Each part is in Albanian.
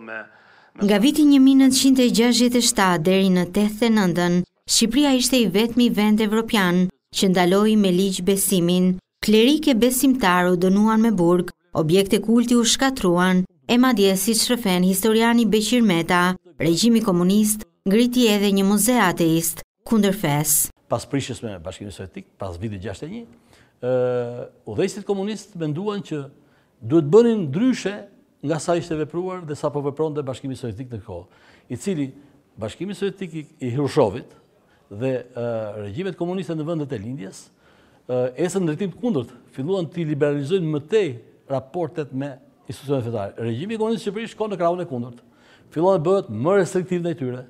me... Nga viti 1967 deri në 89-ën, Shqipria ishte i vetmi vend evropian që ndaloi me ligj besimin. Klerike besimtaru dënuan me burg, objekte kulti u shkatruan, e madje si shrefen historiani Beqir Meta, regjimi komunist, ngriti edhe një muze ateist, kunder fes. Pas prishës me bashkimin sovjetik, pas vitit 61, u dhejstit komunist menduan që duhet bënin ndryshe nga sa ishte vepruar dhe sa po vepron dhe bashkimi sovjetik në kohë, i cili bashkimi sovjetik i Hrushovit dhe regjimet komuniste në vëndet e lindjes, esën në rritim të kundërt, filluan të i liberalizojnë mëtej raportet me institucionet fetare. Regjimi komunistë Shqipëri shko në kravën e kundërt, filluan e bëhet më restriktiv në e tyre,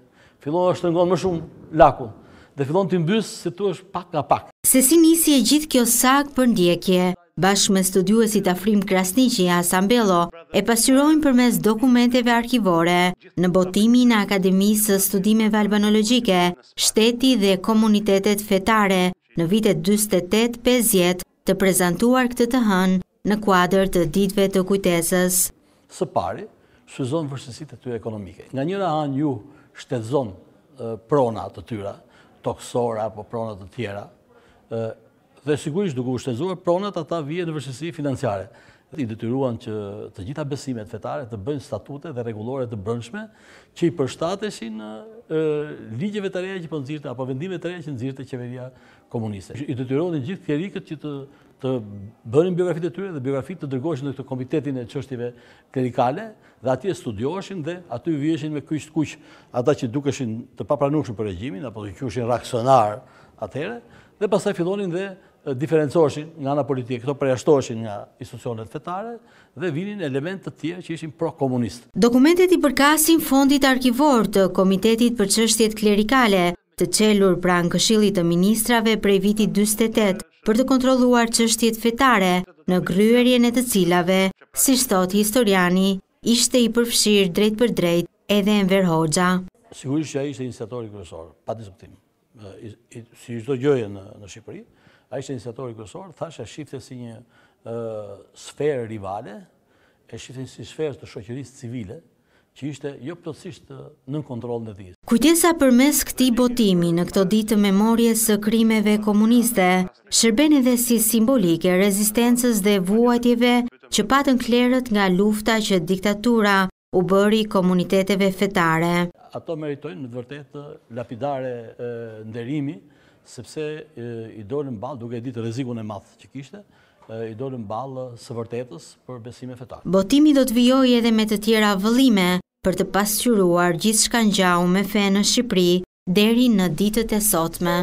filluan e shtëngon më shumë lakun, dhe filluan të imbys situash pak nga pak. Se si nisi e gjithë kjo sak për ndjekje? bashkë me studiuesit Afrim Krasnici e Asambelo, e pasyrojnë për mes dokumenteve arkivore në botimi në Akademisë Studimeve Albanologike, Shteti dhe Komunitetet Fetare në vitet 28-50 të prezentuar këtë të hënë në kuadrë të ditve të kujtesës. Së pari, zonë vërshësit të tyre ekonomike. Nga njëra anë ju zonë prona të tyra, toksora apo prona të tjera, dhe sigurisht duke u shtezuar pronat ata vije në vërshësi financiare. I detyruan që të gjitha besimet fetare të bëjnë statute dhe regulore të brëndshme që i përshtateshin në ligjeve të reja që po apo vendime të reja që nëzirte qeveria komuniste. I detyruan i gjithë kjerikët që të bërin biografit e tyre dhe biografit të dërgoshin në këtë komitetin e qështive klerikale dhe ati e studioshin dhe aty i vjeshin me kujqë të ata që dukeshin të papranushin për regjimin, apo të kujqëshin raksonar atëhere, dhe pasaj fillonin dhe diferencoshin nga nga politike, këto përjashtoshin nga institucionet fetare dhe vinin element të tje që ishin pro-komunist. Dokumentet i përkasin fondit arkivor të Komitetit për Qështjet Klerikale, të qelur pra në këshillit të ministrave prej vitit 28 për të kontroluar qështjet fetare në gryerje në të cilave, si shtot historiani, ishte i përfshirë drejt për drejt edhe në Verhoxha. Sigurisht që a ishte iniciatori kërësorë, pa disëptim, si gjithdo gjojë në Shqipëri, a ishte inisiatori kërësor, thashe shifte si një sferë rivale, e shifte si sferës të shoqërisë civile, që ishte jo plotësisht në kontrol në dhizë. Kujtesa për mes këti botimi në këto ditë memorje së krimeve komuniste, shërben edhe si simbolike rezistencës dhe vuajtjeve që patën klerët nga lufta që diktatura u bëri komuniteteve fetare. Ato meritojnë në të vërtetë lapidare nderimi, sepse i dolën balë, duke ditë rezikun e mathë që kishte, i dolën balë së vërtetës për besime fetarë. Botimi do të vijoj edhe me të tjera vëllime për të pasqyruar gjithë shkanë gjau me fe në Shqipëri deri në ditët e sotme.